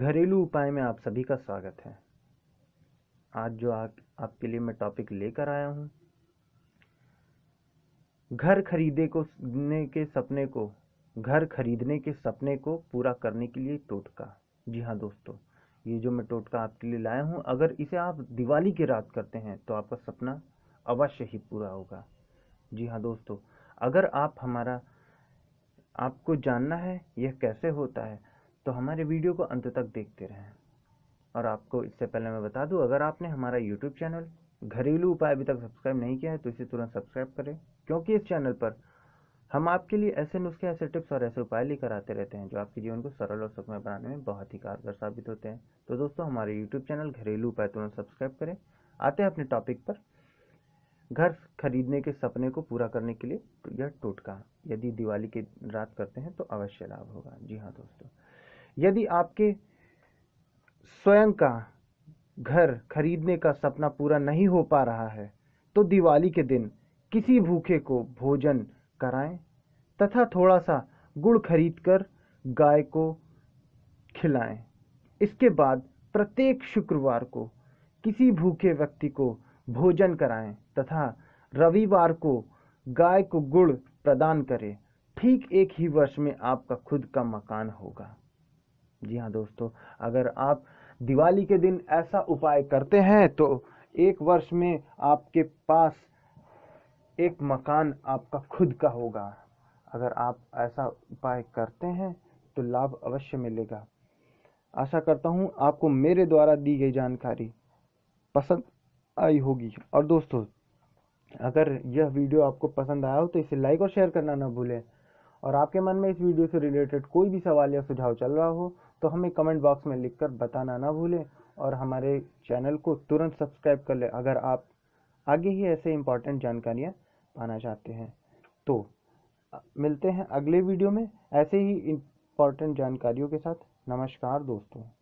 घरेलू उपाय में आप सभी का स्वागत है आज जो आप आपके लिए मैं टॉपिक लेकर आया हूं घर खरीदे को ने के सपने को घर खरीदने के सपने को पूरा करने के लिए टोटका जी हाँ दोस्तों ये जो मैं टोटका आपके लिए लाया हूं अगर इसे आप दिवाली की रात करते हैं तो आपका सपना अवश्य ही पूरा होगा जी हाँ दोस्तों अगर आप हमारा आपको जानना है यह कैसे होता है तो हमारे वीडियो को अंत तक देखते रहें और आपको इससे पहले मैं बता दूं अगर आपने हमारा यूट्यूब चैनल घरेलू उपाय अभी तक सब्सक्राइब नहीं किया है तो इसे तुरंत सब्सक्राइब करें क्योंकि इस चैनल पर हम आपके लिए ऐसे नुस्खे ऐसे टिप्स और ऐसे उपाय लेकर आते रहते हैं जो आपके जीवन को सरल और सुखमय बनाने में बहुत ही कारगर साबित होते हैं तो दोस्तों हमारे यूट्यूब चैनल घरेलू उपाय तुरंत सब्सक्राइब करें आते हैं अपने टॉपिक पर घर खरीदने के सपने को पूरा करने के लिए यह टोटका यदि दिवाली के रात करते हैं तो अवश्य लाभ होगा जी हाँ दोस्तों यदि आपके स्वयं का घर खरीदने का सपना पूरा नहीं हो पा रहा है तो दिवाली के दिन किसी भूखे को भोजन कराएं तथा थोड़ा सा गुड़ खरीदकर गाय को खिलाएं इसके बाद प्रत्येक शुक्रवार को किसी भूखे व्यक्ति को भोजन कराएं तथा रविवार को गाय को गुड़ प्रदान करें ठीक एक ही वर्ष में आपका खुद का मकान होगा जी हाँ दोस्तों अगर आप दिवाली के दिन ऐसा उपाय करते हैं तो एक वर्ष में आपके पास एक मकान आपका खुद का होगा अगर आप ऐसा उपाय करते हैं तो लाभ अवश्य मिलेगा आशा करता हूँ आपको मेरे द्वारा दी गई जानकारी पसंद आई होगी और दोस्तों अगर यह वीडियो आपको पसंद आया हो तो इसे लाइक और शेयर करना ना भूलें और आपके मन में इस वीडियो से रिलेटेड कोई भी सवाल या सुझाव चल रहा हो तो हमें कमेंट बॉक्स में लिखकर बताना ना भूलें और हमारे चैनल को तुरंत सब्सक्राइब कर लें अगर आप आगे ही ऐसे इंपॉर्टेंट जानकारियाँ पाना चाहते हैं तो मिलते हैं अगले वीडियो में ऐसे ही इम्पॉर्टेंट जानकारियों के साथ नमस्कार दोस्तों